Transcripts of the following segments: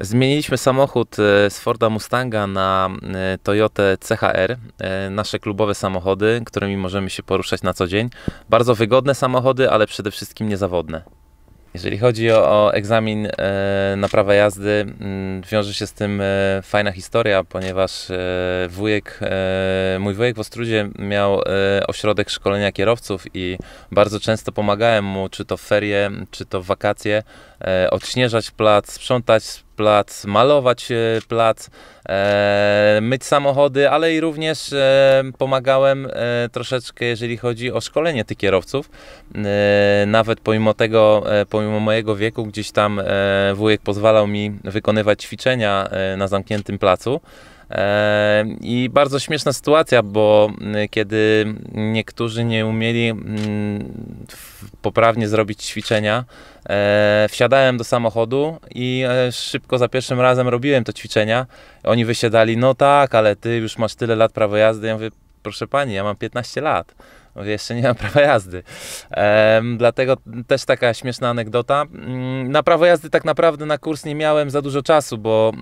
Zmieniliśmy samochód e, z Forda Mustanga na e, Toyota CHR, e, nasze klubowe samochody, którymi możemy się poruszać na co dzień. Bardzo wygodne samochody, ale przede wszystkim niezawodne. Jeżeli chodzi o, o egzamin na prawo jazdy, mm, wiąże się z tym fajna historia, ponieważ wujek, mój wujek w Ostrudzie miał ośrodek szkolenia kierowców i bardzo często pomagałem mu, czy to w ferie, czy to w wakacje, odśnieżać plac, sprzątać, plac, malować e, plac, e, myć samochody, ale i również e, pomagałem e, troszeczkę, jeżeli chodzi o szkolenie tych kierowców. E, nawet pomimo tego, e, pomimo mojego wieku, gdzieś tam wujek pozwalał mi wykonywać ćwiczenia na zamkniętym placu. I bardzo śmieszna sytuacja, bo kiedy niektórzy nie umieli poprawnie zrobić ćwiczenia. E, wsiadałem do samochodu i e, szybko za pierwszym razem robiłem to ćwiczenia. Oni wysiadali, no tak, ale ty już masz tyle lat prawo jazdy. Ja mówię, proszę pani, ja mam 15 lat. Mówię, jeszcze nie mam prawa jazdy. E, dlatego też taka śmieszna anegdota. Mm, na prawo jazdy tak naprawdę na kurs nie miałem za dużo czasu, bo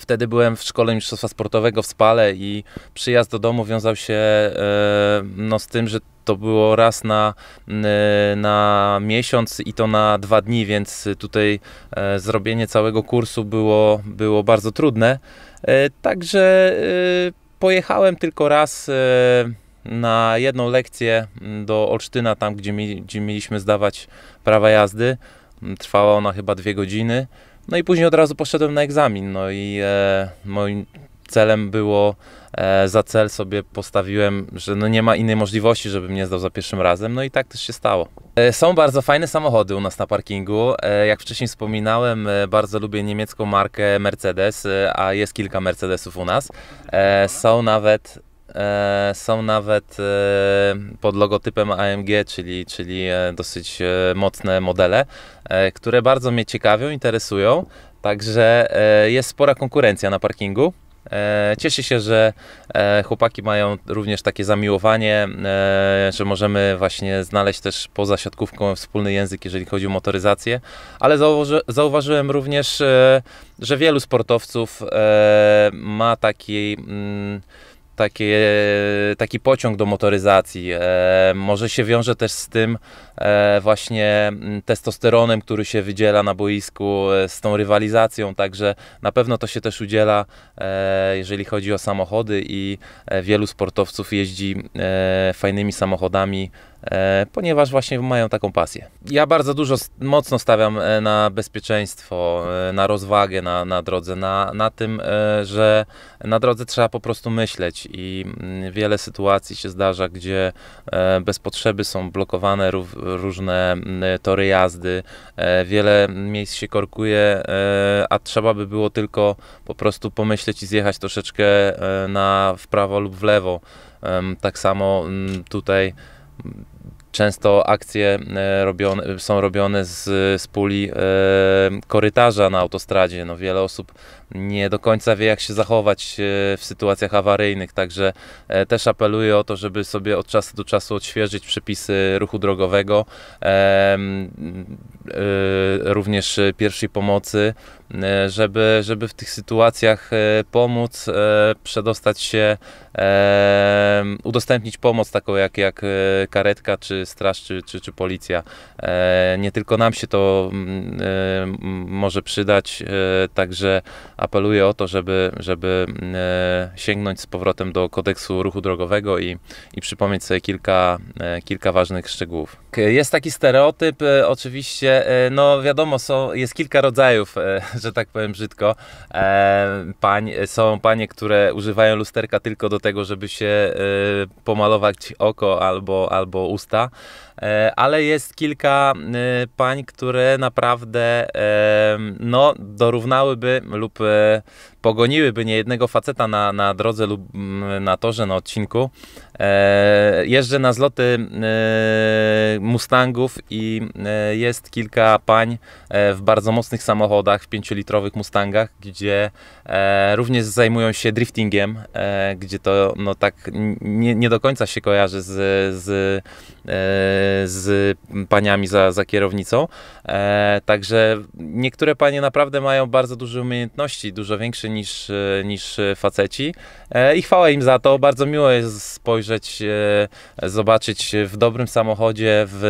Wtedy byłem w szkole mistrzostwa sportowego w Spale i przyjazd do domu wiązał się e, no, z tym, że to było raz na, na miesiąc i to na dwa dni, więc tutaj e, zrobienie całego kursu było, było bardzo trudne. E, także e, pojechałem tylko raz na jedną lekcję do Olsztyna, tam gdzie, mi, gdzie mieliśmy zdawać prawa jazdy. Trwała ona chyba dwie godziny. No i później od razu poszedłem na egzamin. No i e, moi, celem było, e, za cel sobie postawiłem, że no nie ma innej możliwości, żebym nie zdał za pierwszym razem, no i tak też się stało. E, są bardzo fajne samochody u nas na parkingu. E, jak wcześniej wspominałem, e, bardzo lubię niemiecką markę Mercedes, e, a jest kilka Mercedesów u nas. E, są nawet są nawet pod logotypem AMG, czyli, czyli dosyć mocne modele, które bardzo mnie ciekawią, interesują. Także jest spora konkurencja na parkingu. E, Cieszę się, że e, chłopaki mają również takie zamiłowanie, e, że możemy właśnie znaleźć też poza siatkówką wspólny język, jeżeli chodzi o motoryzację, ale zauważyłem również, że wielu sportowców ma taki mm, takie, taki pociąg do motoryzacji. E, może się wiąże też z tym e, właśnie mm, testosteronem, który się wydziela na boisku, e, z tą rywalizacją, także na pewno to się też udziela, e, jeżeli chodzi o samochody i e, wielu sportowców jeździ fajnymi samochodami E, ponieważ właśnie mają taką pasję. Ja bardzo dużo, mocno stawiam e, na bezpieczeństwo, e, na rozwagę na, na drodze, na, na tym, że na drodze trzeba po prostu myśleć i mm, wiele sytuacji się zdarza, gdzie bez potrzeby są blokowane różne mm, tory jazdy, wiele miejsc się korkuje, a trzeba by było tylko po prostu pomyśleć i zjechać troszeczkę na w prawo lub w lewo. Tak samo mm, tutaj Często akcje e, robione, są robione z, z puli e, korytarza na autostradzie. No, wiele osób nie do końca wie, jak się zachować e, w sytuacjach awaryjnych, także też apeluję o to, żeby sobie od czasu do czasu odświeżyć przepisy ruchu drogowego, również pierwszej pomocy. E, żeby, żeby w tych sytuacjach e, pomóc, e, przedostać się, udostępnić pomoc taką jak, jak karetka, czy straż, czy, czy, czy policja. Nie tylko nam się to mm, może przydać, także apeluję o to, żeby, żeby sięgnąć z powrotem do kodeksu ruchu drogowego i, i przypomnieć sobie kilka, kilka ważnych szczegółów. Jest taki stereotyp, oczywiście, no wiadomo, są, jest kilka rodzajów że tak powiem brzydko, e, pań, są panie, które używają lusterka tylko do tego, żeby się e, pomalować oko albo, albo usta, e, ale jest kilka pań, które naprawdę no, dorównałyby lub pogoniłyby niejednego faceta na, na drodze lub mm, na torze, na odcinku. Jeżdżę na zloty Mustangów i jest kilka pań w bardzo mocnych samochodach, w litrowych Mustangach, gdzie e, również zajmują się driftingiem, e, gdzie to no, tak nie, nie, do końca się kojarzy z, z, e, z paniami za, za kierownicą. E, także niektóre panie naprawdę mają bardzo duże umiejętności, dużo większe niż, niż faceci e, i chwała im za to. Bardzo miło jest spojrzeć, e, zobaczyć w dobrym samochodzie w,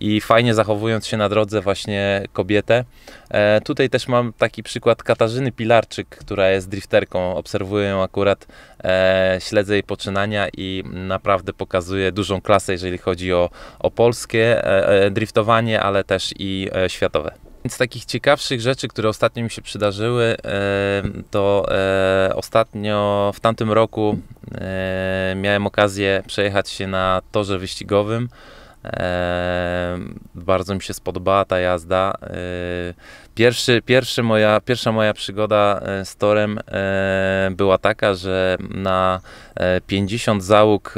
i fajnie zachowując się na drodze właśnie kobietę. E, tutaj też mam mam taki przykład Katarzyny Pilarczyk, która jest drifterką. Obserwuję ją akurat, e, śledzę jej poczynania i naprawdę pokazuje dużą klasę, jeżeli chodzi o, o polskie e, e driftowanie, ale też i e, światowe. Z takich ciekawszych rzeczy, które ostatnio mi się przydarzyły, e, to e, ostatnio w tamtym roku miałem okazję przejechać się na torze wyścigowym bardzo mi się spodobała ta jazda. E, pierwszy, pierwszy moja, pierwsza moja przygoda e, z torem e, była taka, że na 50 załóg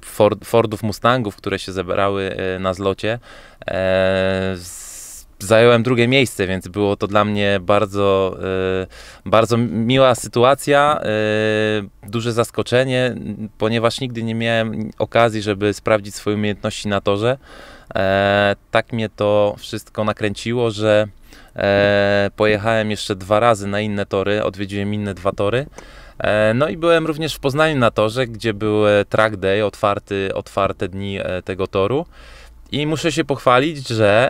Ford, Fordów Mustangów, które się zebrały na zlocie, zająłem drugie miejsce, więc było to dla mnie bardzo, y, bardzo miła sytuacja, y, duże zaskoczenie, ponieważ nigdy nie miałem okazji, żeby sprawdzić swoje umiejętności na torze. E, tak mnie to wszystko nakręciło, że e, pojechałem jeszcze dwa razy na inne tory, odwiedziłem inne dwa tory. E, no i byłem również w Poznaniu na torze, gdzie był track day, otwarty, otwarte dni tego toru. I muszę się pochwalić, że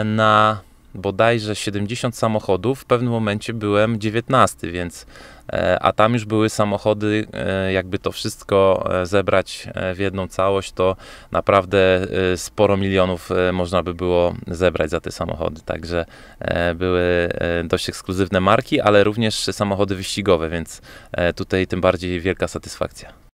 e, na bodajże 70 samochodów w pewnym momencie byłem 19, więc e, a tam już były samochody, e, jakby to wszystko zebrać w jedną całość, to naprawdę sporo milionów można by było zebrać za te samochody. Także były dość ekskluzywne marki, ale również samochody wyścigowe, więc tutaj tym bardziej wielka satysfakcja.